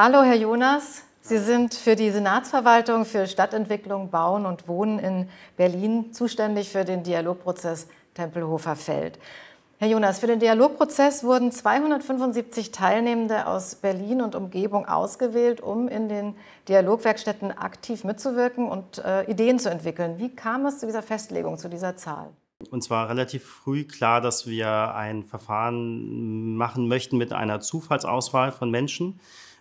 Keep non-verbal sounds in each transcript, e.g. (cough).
Hallo, Herr Jonas. Sie sind für die Senatsverwaltung für Stadtentwicklung, Bauen und Wohnen in Berlin zuständig für den Dialogprozess Tempelhofer Feld. Herr Jonas, für den Dialogprozess wurden 275 Teilnehmende aus Berlin und Umgebung ausgewählt, um in den Dialogwerkstätten aktiv mitzuwirken und äh, Ideen zu entwickeln. Wie kam es zu dieser Festlegung, zu dieser Zahl? Uns war relativ früh klar, dass wir ein Verfahren machen möchten mit einer Zufallsauswahl von Menschen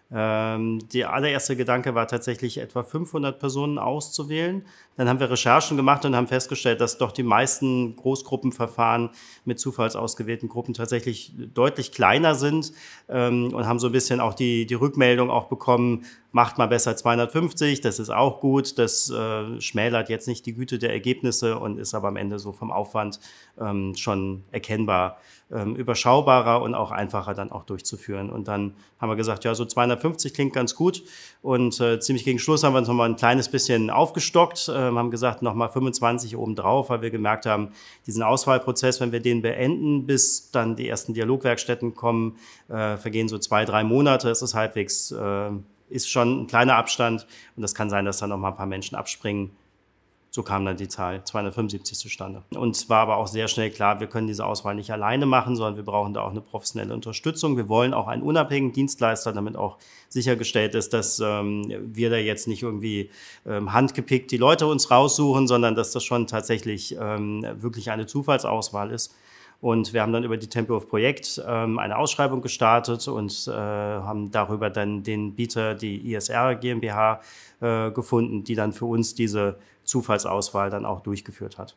ähm, der allererste Gedanke war tatsächlich, etwa 500 Personen auszuwählen. Dann haben wir Recherchen gemacht und haben festgestellt, dass doch die meisten Großgruppenverfahren mit zufallsausgewählten Gruppen tatsächlich deutlich kleiner sind ähm, und haben so ein bisschen auch die, die Rückmeldung auch bekommen, macht mal besser 250, das ist auch gut, das äh, schmälert jetzt nicht die Güte der Ergebnisse und ist aber am Ende so vom Aufwand ähm, schon erkennbar, ähm, überschaubarer und auch einfacher dann auch durchzuführen. Und dann haben wir gesagt, ja, so 250 350 klingt ganz gut. Und äh, ziemlich gegen Schluss haben wir uns nochmal ein kleines bisschen aufgestockt, äh, haben gesagt, nochmal 25 obendrauf, weil wir gemerkt haben, diesen Auswahlprozess, wenn wir den beenden, bis dann die ersten Dialogwerkstätten kommen, äh, vergehen so zwei, drei Monate. Es ist halbwegs, äh, ist schon ein kleiner Abstand. Und das kann sein, dass dann nochmal ein paar Menschen abspringen so kam dann die Zahl 275 zustande. Uns war aber auch sehr schnell klar, wir können diese Auswahl nicht alleine machen, sondern wir brauchen da auch eine professionelle Unterstützung. Wir wollen auch einen unabhängigen Dienstleister, damit auch sichergestellt ist, dass ähm, wir da jetzt nicht irgendwie ähm, handgepickt die Leute uns raussuchen, sondern dass das schon tatsächlich ähm, wirklich eine Zufallsauswahl ist. Und wir haben dann über die Tempelhof-Projekt ähm, eine Ausschreibung gestartet und äh, haben darüber dann den Bieter, die ISR GmbH, äh, gefunden, die dann für uns diese Zufallsauswahl dann auch durchgeführt hat.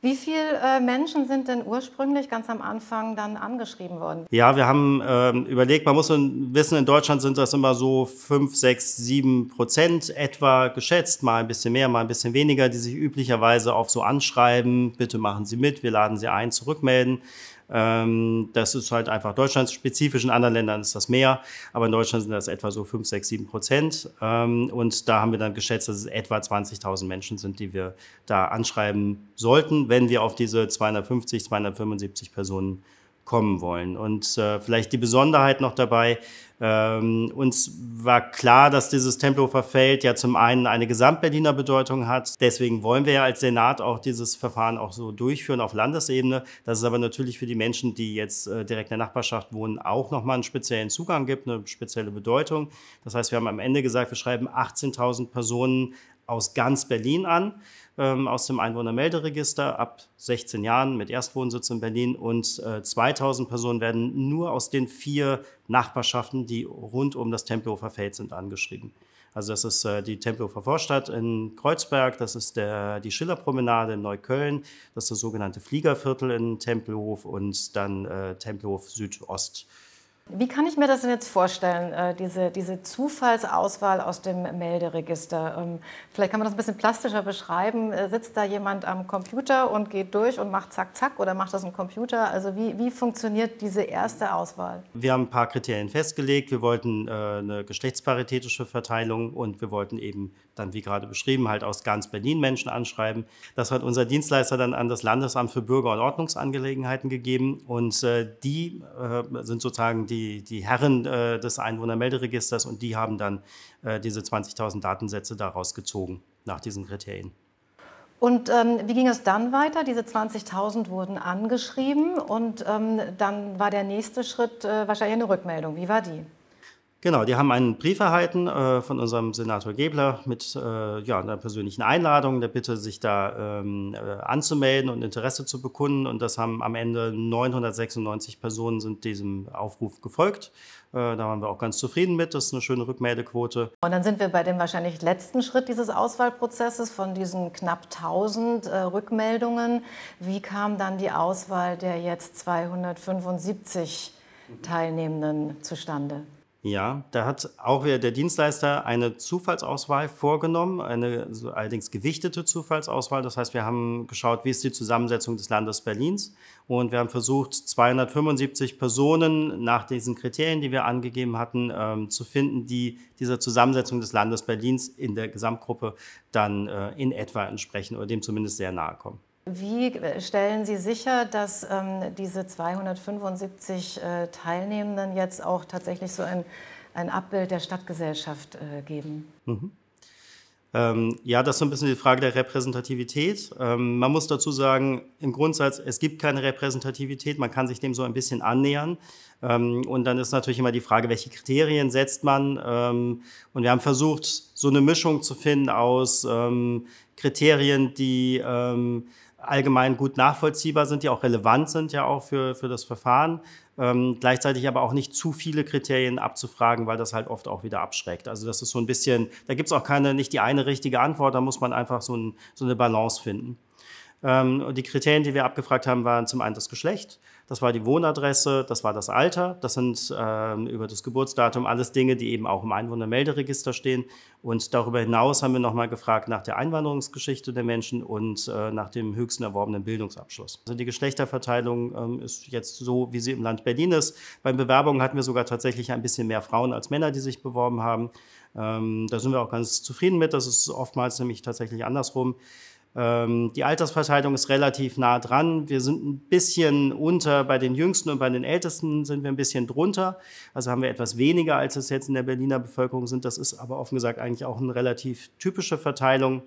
Wie viele äh, Menschen sind denn ursprünglich ganz am Anfang dann angeschrieben worden? Ja, wir haben ähm, überlegt, man muss wissen, in Deutschland sind das immer so 5, 6, 7 Prozent etwa geschätzt, mal ein bisschen mehr, mal ein bisschen weniger, die sich üblicherweise auf so anschreiben, bitte machen Sie mit, wir laden Sie ein, zurückmelden. Ähm, das ist halt einfach Deutschland spezifisch. In anderen Ländern ist das mehr, aber in Deutschland sind das etwa so 5, 6, 7 Prozent. Ähm, und da haben wir dann geschätzt, dass es etwa 20.000 Menschen sind, die wir da anschreiben sollten, wenn wir auf diese 250, 275 Personen kommen wollen. Und äh, vielleicht die Besonderheit noch dabei, ähm, uns war klar, dass dieses Tempelhofer Feld ja zum einen eine Gesamtberliner Bedeutung hat. Deswegen wollen wir ja als Senat auch dieses Verfahren auch so durchführen auf Landesebene. Dass es aber natürlich für die Menschen, die jetzt äh, direkt in der Nachbarschaft wohnen, auch nochmal einen speziellen Zugang gibt, eine spezielle Bedeutung. Das heißt, wir haben am Ende gesagt, wir schreiben 18.000 Personen aus ganz Berlin an, ähm, aus dem Einwohnermelderegister ab 16 Jahren mit Erstwohnsitz in Berlin und äh, 2000 Personen werden nur aus den vier Nachbarschaften, die rund um das Tempelhofer Feld sind, angeschrieben. Also das ist äh, die Tempelhofer Vorstadt in Kreuzberg, das ist der, die Schillerpromenade in Neukölln, das ist das sogenannte Fliegerviertel in Tempelhof und dann äh, Tempelhof Südost. Wie kann ich mir das denn jetzt vorstellen, äh, diese, diese Zufallsauswahl aus dem Melderegister? Ähm, vielleicht kann man das ein bisschen plastischer beschreiben. Äh, sitzt da jemand am Computer und geht durch und macht zack, zack oder macht das ein Computer? Also wie, wie funktioniert diese erste Auswahl? Wir haben ein paar Kriterien festgelegt. Wir wollten äh, eine geschlechtsparitätische Verteilung und wir wollten eben dann, wie gerade beschrieben, halt aus ganz Berlin Menschen anschreiben. Das hat unser Dienstleister dann an das Landesamt für Bürger- und Ordnungsangelegenheiten gegeben und die sind sozusagen die die, die Herren äh, des Einwohnermelderegisters und die haben dann äh, diese 20.000 Datensätze daraus gezogen nach diesen Kriterien. Und ähm, wie ging es dann weiter? Diese 20.000 wurden angeschrieben und ähm, dann war der nächste Schritt äh, wahrscheinlich eine Rückmeldung. Wie war die? Genau, die haben einen Brief erhalten äh, von unserem Senator Gebler mit äh, ja, einer persönlichen Einladung, der Bitte, sich da ähm, äh, anzumelden und Interesse zu bekunden. Und das haben am Ende 996 Personen sind diesem Aufruf gefolgt. Äh, da waren wir auch ganz zufrieden mit. Das ist eine schöne Rückmeldequote. Und dann sind wir bei dem wahrscheinlich letzten Schritt dieses Auswahlprozesses von diesen knapp 1000 äh, Rückmeldungen. Wie kam dann die Auswahl der jetzt 275 mhm. Teilnehmenden zustande? Ja, da hat auch wieder der Dienstleister eine Zufallsauswahl vorgenommen, eine allerdings gewichtete Zufallsauswahl. Das heißt, wir haben geschaut, wie ist die Zusammensetzung des Landes Berlins und wir haben versucht, 275 Personen nach diesen Kriterien, die wir angegeben hatten, ähm, zu finden, die dieser Zusammensetzung des Landes Berlins in der Gesamtgruppe dann äh, in etwa entsprechen oder dem zumindest sehr nahe kommen. Wie stellen Sie sicher, dass ähm, diese 275 äh, Teilnehmenden jetzt auch tatsächlich so ein, ein Abbild der Stadtgesellschaft äh, geben? Mhm. Ähm, ja, das ist so ein bisschen die Frage der Repräsentativität. Ähm, man muss dazu sagen, im Grundsatz, es gibt keine Repräsentativität, man kann sich dem so ein bisschen annähern. Ähm, und dann ist natürlich immer die Frage, welche Kriterien setzt man? Ähm, und wir haben versucht, so eine Mischung zu finden aus ähm, Kriterien, die ähm, allgemein gut nachvollziehbar sind, die auch relevant sind ja auch für, für das Verfahren. Ähm, gleichzeitig aber auch nicht zu viele Kriterien abzufragen, weil das halt oft auch wieder abschreckt. Also das ist so ein bisschen, da gibt es auch keine, nicht die eine richtige Antwort, da muss man einfach so, ein, so eine Balance finden. Ähm, die Kriterien, die wir abgefragt haben, waren zum einen das Geschlecht, das war die Wohnadresse, das war das Alter, das sind ähm, über das Geburtsdatum alles Dinge, die eben auch im Einwohnermelderegister stehen. Und darüber hinaus haben wir nochmal gefragt nach der Einwanderungsgeschichte der Menschen und äh, nach dem höchsten erworbenen Bildungsabschluss. Also die Geschlechterverteilung ähm, ist jetzt so, wie sie im Land Berlin ist. Bei Bewerbungen hatten wir sogar tatsächlich ein bisschen mehr Frauen als Männer, die sich beworben haben. da sind wir auch ganz zufrieden mit. Das ist oftmals nämlich tatsächlich andersrum. Ähm, die Altersverteilung ist relativ nah dran. Wir sind ein bisschen unter, bei den Jüngsten und bei den Ältesten sind wir ein bisschen drunter. Also haben wir etwas weniger, als es jetzt in der Berliner Bevölkerung sind. Das ist aber offen gesagt eigentlich auch eine relativ typische Verteilung,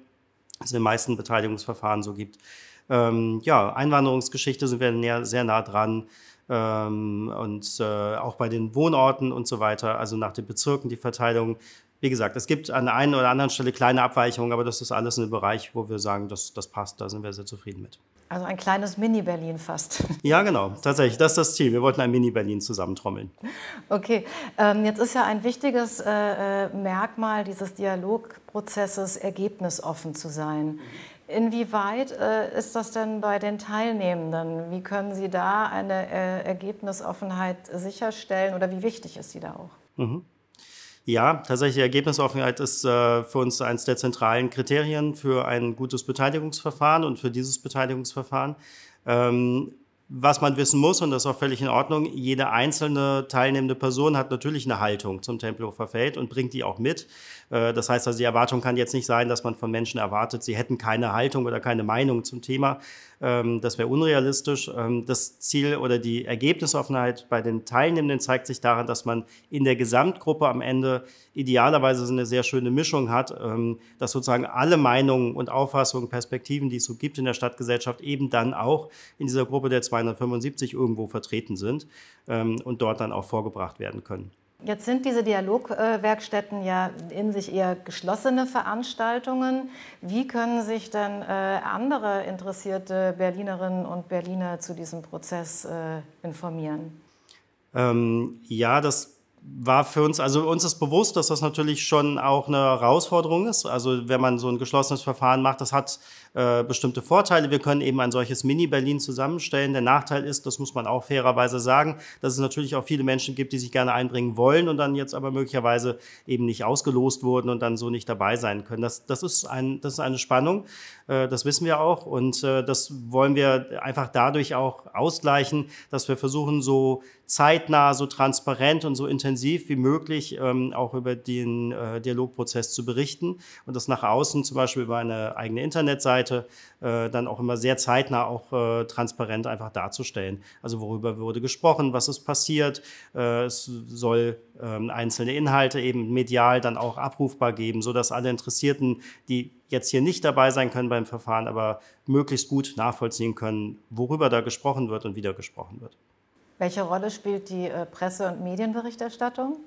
die es in den meisten Beteiligungsverfahren so gibt. Ähm, ja, Einwanderungsgeschichte sind wir näher, sehr nah dran. Ähm, und äh, auch bei den Wohnorten und so weiter, also nach den Bezirken die Verteilung wie gesagt, es gibt an der einen oder anderen Stelle kleine Abweichungen, aber das ist alles ein Bereich, wo wir sagen, das, das passt, da sind wir sehr zufrieden mit. Also ein kleines Mini-Berlin fast. (laughs) Ja, genau, tatsächlich. Das ist das Ziel. Wir wollten ein Mini-Berlin zusammentrommeln. Okay, ähm, jetzt ist ja ein wichtiges äh, äh, Merkmal dieses Dialogprozesses, ergebnisoffen zu sein. Inwieweit äh, ist das denn bei den Teilnehmenden? Wie können Sie da eine äh, Ergebnisoffenheit sicherstellen oder wie wichtig ist sie da auch? Mhm. Ja, tatsächlich Ergebnisoffenheit ist äh, für uns eines der zentralen Kriterien für ein gutes Beteiligungsverfahren und für dieses Beteiligungsverfahren. Ähm, was man wissen muss, und das ist auch völlig in Ordnung, jede einzelne teilnehmende Person hat natürlich eine Haltung zum Tempelhofer Feld und bringt die auch mit. Äh, das heißt also, die Erwartung kann jetzt nicht sein, dass man von Menschen erwartet, sie hätten keine Haltung oder keine Meinung zum Thema. Ähm, das wäre unrealistisch. Ähm, das Ziel oder die Ergebnisoffenheit bei den Teilnehmenden zeigt sich daran, dass man in der Gesamtgruppe am Ende idealerweise eine sehr schöne Mischung hat, ähm, dass sozusagen alle Meinungen und Auffassungen, Perspektiven, die es so gibt in der Stadtgesellschaft, eben dann auch in dieser Gruppe der zwei 275 irgendwo vertreten sind ähm, und dort dann auch vorgebracht werden können. Jetzt sind diese Dialogwerkstätten ja in sich eher geschlossene Veranstaltungen. Wie können sich denn andere interessierte Berlinerinnen und Berliner zu diesem Prozess informieren? Ähm, ja, das war für uns, also uns ist bewusst, dass das natürlich schon auch eine Herausforderung ist. Also wenn man so ein geschlossenes Verfahren macht, das hat äh, bestimmte Vorteile. Wir können eben ein solches Mini-Berlin zusammenstellen. Der Nachteil ist, das muss man auch fairerweise sagen, dass es natürlich auch viele Menschen gibt, die sich gerne einbringen wollen und dann jetzt aber möglicherweise eben nicht ausgelost wurden und dann so nicht dabei sein können. Das, das, ist, ein, das ist eine Spannung, äh, das wissen wir auch und äh, das wollen wir einfach dadurch auch ausgleichen, dass wir versuchen, so zeitnah, so transparent und so intensiv wie möglich ähm, auch über den äh, Dialogprozess zu berichten und das nach außen zum Beispiel über eine eigene Internetseite Webseite äh, dann auch immer sehr zeitnah auch äh, transparent einfach darzustellen. Also worüber wurde gesprochen, was ist passiert. Äh, es soll ähm, einzelne Inhalte eben medial dann auch abrufbar geben, sodass alle Interessierten, die jetzt hier nicht dabei sein können beim Verfahren, aber möglichst gut nachvollziehen können, worüber da gesprochen wird und wieder gesprochen wird. Welche Rolle spielt die äh, Presse- und Medienberichterstattung?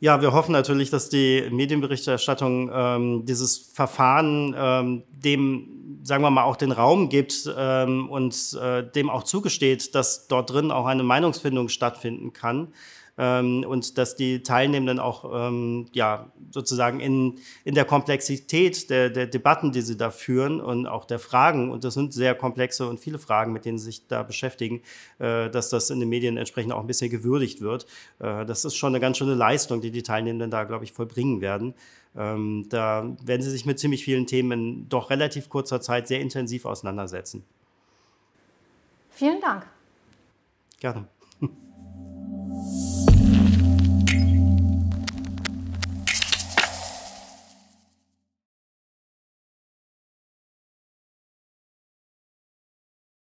Ja, wir hoffen natürlich, dass die Medienberichterstattung ähm, dieses Verfahren ähm, dem, sagen wir mal, auch den Raum gibt ähm, und äh, dem auch zugesteht, dass dort drin auch eine Meinungsfindung stattfinden kann ähm, und dass die Teilnehmenden auch ähm, ja, sozusagen in, in der Komplexität der, der Debatten, die sie da führen und auch der Fragen, und das sind sehr komplexe und viele Fragen, mit denen sie sich da beschäftigen, äh, dass das in den Medien entsprechend auch ein bisschen gewürdigt wird. Äh, das ist schon eine ganz schöne Leistung, die die Teilnehmenden da, glaube ich, vollbringen werden. Ähm, da werden sie sich mit ziemlich vielen Themen in doch relativ kurzer Zeit sehr intensiv auseinandersetzen. Vielen Dank. Gerne.